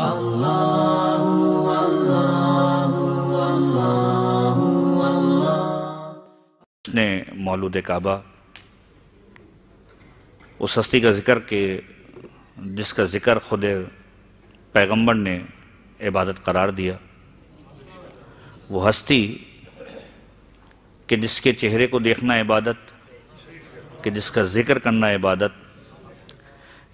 उसने मौलूद काबा उस हस्ती का ज़िक्र के जिसका ज़िक्र खुद पैगंबर ने इबादत करार दिया वो हस्ती के जिसके चेहरे को देखना इबादत कि जिसका ज़िक्र करना इबादत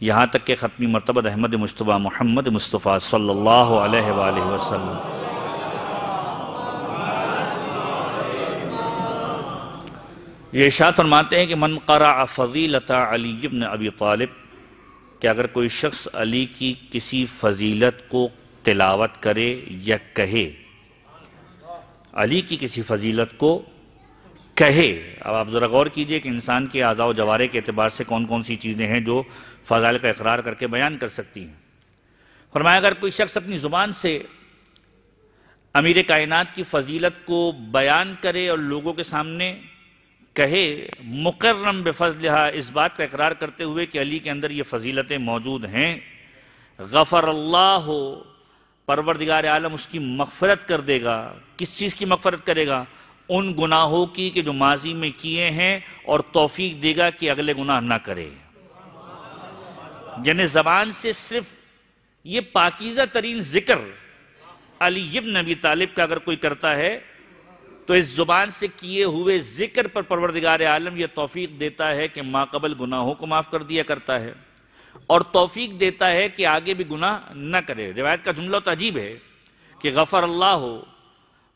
यहाँ तक के ख़त्मी मरतबा अहमद मुशतबा मोहम्मद मुस्तफ़ा सल्ला वसलम ये शात फरमाते हैं कि मन करा फ़ज़ीलत अली इबन अबी तालिब कि अगर कोई शख्स अली की किसी फजीलत को तिलावत करे या कहे अली की किसी फजीलत को कहे अब आप ज़रा गौर कीजिए कि इंसान के आजाव जवारे के अतबार से कौन कौन सी चीज़ें हैं जो फ़जाइल का इकरार करके बयान कर सकती हैं फरमाया अगर कोई शख्स अपनी ज़ुबान से अमीर कायनात की फजीलत को बयान करे और लोगों के सामने कहे मुकर्रम बेफजलहा इस बात का इकरार करते हुए कि अली के अंदर ये फजीलतें मौजूद हैं गफ़र अल्लाह परवरदिगार आलम उसकी मगफरत कर देगा किस चीज़ की मगफरत करेगा उन गुनाहों की कि जो माजी में किए हैं और तोफीक देगा कि अगले गुनाह ना करे यानी जबान से सिर्फ ये पाकिज़ा तरीन जिक्र अली इब्न नबी तालिब का अगर कोई करता है तो इस ज़ुबान से किए हुए जिक्र पर परवरदिगार आलम यह तोफ़ीक देता है कि माकबल गुनाहों को माफ़ कर दिया करता है और तोफ़ीक देता है कि आगे भी गुनाह न करे रिवायत का जुमला तो अजीब है कि गफ़र अल्लाह हो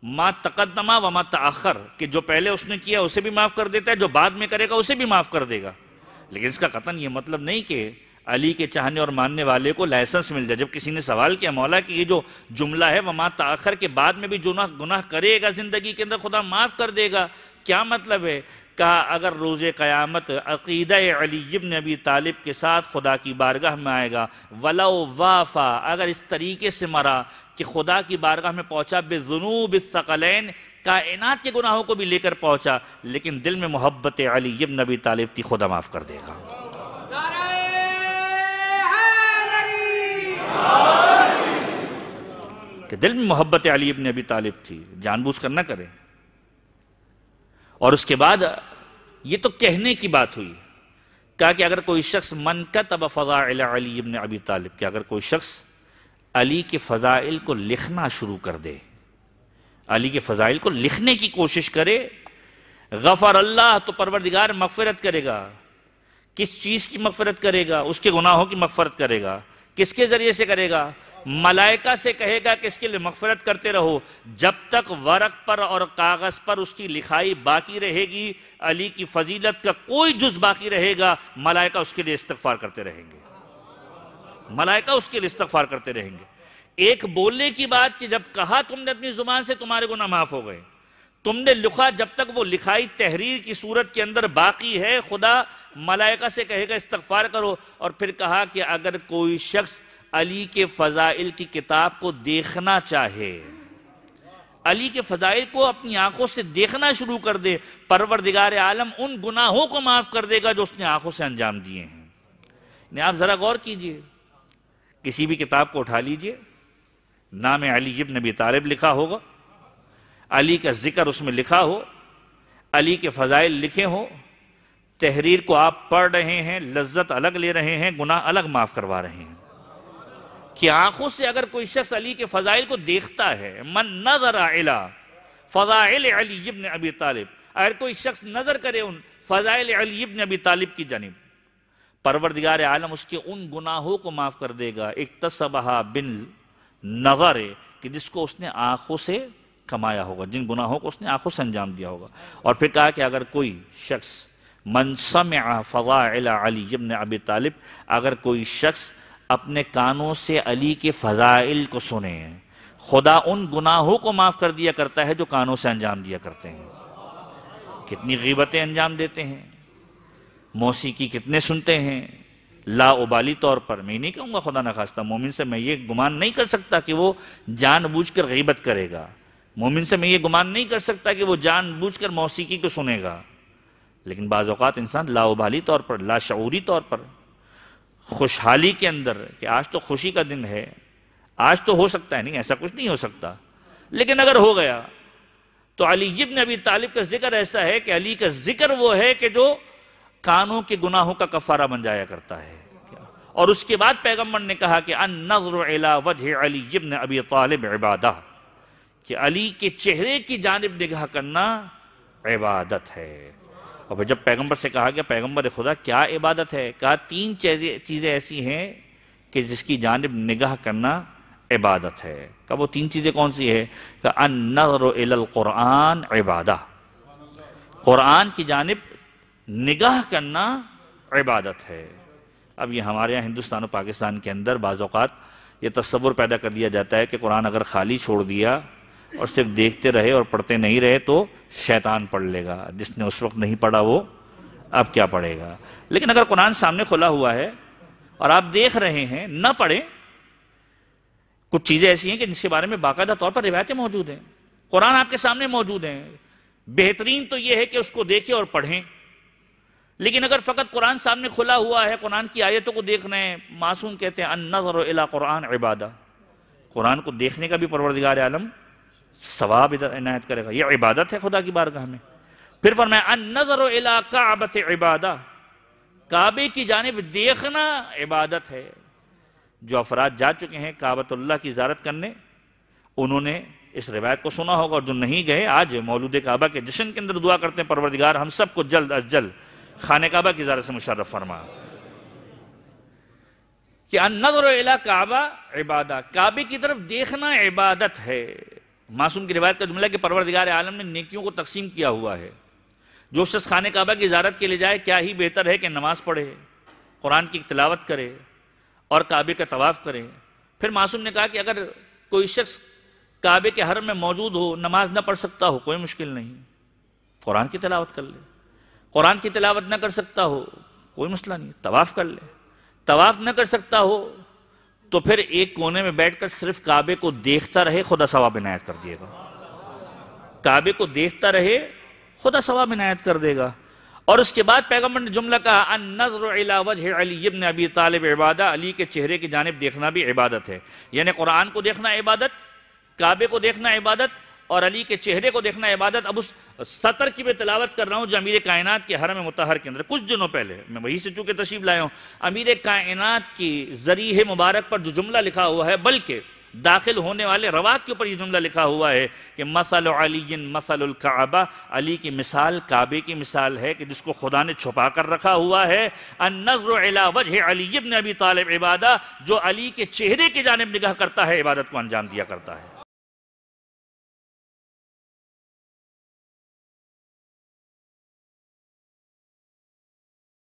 माँ तकदमा व माँ तखर कि जो पहले उसने किया उसे भी माफ़ कर देता है जो बाद में करेगा उसे भी माफ़ कर देगा लेकिन इसका कतन ये मतलब नहीं कि अली के चाहने और मानने वाले को लाइसेंस मिल जाए जब किसी ने सवाल किया मौला कि ये जो जुमला है वमा तखर के बाद में भी जुना गुनाह करेगा ज़िंदगी के अंदर खुदा माफ़ कर देगा क्या मतलब है कहा अगर रोज़ क़यामत अक़ीद अली इब्न अबी तालिब के साथ खुदा की बारगाह में आएगा वला वाफ़ा अगर इस तरीके से मरा कि खुदा की बारगाह में पहुंचा बेजुनूब सकलैन कायनात के गुनाहों को भी लेकर पहुंचा लेकिन दिल में मोहब्बत अली यब नबी तालिब की खुदा माफ़ कर देगा कि दिल में मोहब्बत अली इब नबी तालिब थी जानबूझ कर ना करें और उसके बाद ये तो कहने की बात हुई कहा कि अगर कोई शख्स मन का तब फ़ज़ा अली इबन अबी तालिब कि अगर कोई शख्स अली के फ़ज़ाइल को लिखना शुरू कर दे अली के फ़ज़ाइल को लिखने की कोशिश करे गफ़र अल्लाह तो परवरदिगार मफफरत करेगा किस चीज़ की मफफरत करेगा उसके गुनाहों की मफफरत करेगा किसके ज़रिए से करेगा मलाइका से कहेगा कि इसके लिए मफफरत करते रहो जब तक वर्क पर और कागज़ पर उसकी लिखाई बाकी रहेगी अली की फजीलत का कोई जुज बाकी रहेगा मलाइका उसके लिए इस्तफ़ार करते रहेंगे मलाइका उसके लिए इस्तफार करते रहेंगे एक बोलने की बात कि जब कहा तुमने अपनी जुबान से तुम्हारे गुना माफ हो गए तुमने लिखा जब तक वो लिखाई तहरीर की सूरत के अंदर बाकी है खुदा मलाइका से कहेगा इस्तफार करो और फिर कहा कि अगर कोई शख्स अली के फ़ज़ाइल की किताब को देखना चाहे अली के फ़ज़ाइल को अपनी आंखों से देखना शुरू कर दे परवरदिगार आलम उन गुनाहों को माफ़ कर देगा जो उसने आंखों से अंजाम दिए हैं आप ज़रा गौर कीजिए किसी भी किताब को उठा लीजिए नाम अली जब नबी तालिब लिखा होगा अली का जिक्र उसमें लिखा हो अली के फ़ज़ाइल लिखे हो तहरीर को आप पढ़ रहे हैं लज्जत अलग ले रहे हैं गुनाह अलग माफ़ करवा रहे हैं कि आंखों से अगर कोई शख्स अली के फ़ज़ाइल को देखता है मन नजर अला फ़ज़ाइल अली इब्न अबी तालिब अगर कोई शख्स नज़र करे उन फ़ज़ाइल अली इब्न अबी तालिब की जानब परवरदिगार आलम उसके उन गुनाहों को माफ़ कर देगा एक तसबहा बिन नगर कि जिसको उसने आँखों से कमाया होगा जिन गुनाहों को उसने आँखों से अंजाम दिया होगा और फिर कहा कि अगर कोई शख्स मनसम फ़वाला अली जबन अब तालिब अगर कोई शख्स अपने कानों से अली के फ़ज़ाइल को सुने खुदा उन गुनाहों को माफ़ कर दिया करता है जो कानों से अंजाम दिया करते हैं कितनी गीबतें अंजाम देते हैं मौसीकी कितने सुनते हैं लाउबाली तौर पर मैं नहीं कहूँगा खुदा न खास्ता मोमिन से मैं ये गुमान नहीं कर सकता कि वो जानबूझकर गीबत करेगा मोमिन से मैं ये गुमान नहीं कर सकता कि वो जानबूझकर मौसीकी को सुनेगा लेकिन बाज़ात इंसान उबाली तौर पर लाशूरी तौर पर खुशहाली के अंदर कि आज तो खुशी का दिन है आज तो हो सकता है नहीं ऐसा कुछ नहीं हो सकता लेकिन अगर हो गया तो अली जिब ने अभी तालिब का जिक्र ऐसा है कि अली का जिक्र वो है कि जो कानों के गुनाहों का कफारा बन जाया करता है और उसके बाद पैगम्बर ने कहा कि अन नजर वजह अली इब्न अबी तालिब इबादा कि अली के चेहरे की जानब निगाह करना इबादत है और जब पैगंबर से कहा गया पैगंबर खुदा क्या इबादत है कहा तीन चीज़ें चीज़ें ऐसी हैं कि जिसकी जानब निगाह करना इबादत है कहा वो तीन चीज़ें कौन सी है कहा अन नजर क़ुरान इबादा क़ुरान की जानब निगाह करना इबादत है अब ये हमारे यहाँ हिंदुस्तान और पाकिस्तान के अंदर बाज़ात ये तस्वुर पैदा कर दिया जाता है कि कुरान अगर खाली छोड़ दिया और सिर्फ देखते रहे और पढ़ते नहीं रहे तो शैतान पढ़ लेगा जिसने उस वक्त नहीं पढ़ा वो अब क्या पढ़ेगा लेकिन अगर कुरान सामने खुला हुआ है और आप देख रहे हैं न पढ़ें कुछ चीज़ें ऐसी हैं कि जिसके बारे में बाकायदा तौर पर रिवायतें मौजूद हैं कुरान आपके सामने मौजूद हैं बेहतरीन तो ये है कि उसको देखें और पढ़ें लेकिन अगर फ़कत कुरान सामने खुला हुआ है कुरान की आयतों को देख रहे हैं मासूम कहते हैं अन्नजर अला कुरान इबादा कुरान को देखने का भी परवरदिगार आलम सवाब इधर इनायत करेगा यह इबादत है खुदा की बारगाह में फिर फरमाया अन्नजर अला काबत इबादा काबे की जानब देखना इबादत है जो अफराद जा चुके हैं काबतुल्ला की ज्यारत करने उन्होंने इस रिवायत को सुना होगा और जो नहीं गए आज मौलूद काबा के जश्न के अंदर दुआ करते हैं परवरदिगार हम सबको जल्द अज जल्द खान काबा की ज़ार से मुशर्रफ फरमा कि नजर काबा इबादा काबे की तरफ देखना इबादत है मासूम की रिवायत का जुमला कि परवरदिगार आलम ने नेकियों को तकसीम किया हुआ है जो शख्स खान काबा की इजारत के लिए जाए क्या ही बेहतर है कि नमाज़ पढ़े कुरान की तलावत करे और काबे का तवाफ़ करे फिर मासूम ने कहा कि अगर कोई शख्स काबे के हर में मौजूद हो नमाज न पढ़ सकता हो कोई मुश्किल नहीं कुरान की तलावत कर ले कुरान की तिलावत ना कर सकता हो कोई मसला नहीं तवाफ़ कर ले तवाफ़ ना कर सकता हो तो फिर एक कोने में बैठकर सिर्फ काबे को देखता रहे खुदा सवाब इनायत कर दिएगा काबे को देखता रहे खुदा सवाब इनायत कर देगा और उसके बाद पैगम्बर ने जुमला कहा अन नजर अलीबन अबी तालब इबादा अली के चेहरे की जानब देखना भी इबादत है यानी कुरान को देखना इबादत काबे को देखना इबादत और अली के चेहरे को देखना इबादत अब उस सतर की मैं तलावत कर रहा हूँ जो अमीर कायनात के हरम मतहर के अंदर कुछ दिनों पहले मैं वहीं से चूँकि तशीफ लाया हूँ अमीर कायनात की जरिए मुबारक पर जो जुमला लिखा हुआ है बल्कि दाखिल होने वाले रवाक के ऊपर ये जुमला लिखा हुआ है कि मसल अली मसल काबा अली की मिसाल काबे की मिसाल है कि जिसको खुदा ने छुपा कर रखा हुआ है अन नजर वजह अली ने अभी तालब इबादा जो अली के चेहरे की जानब निगाह करता है इबादत को अंजाम दिया करता है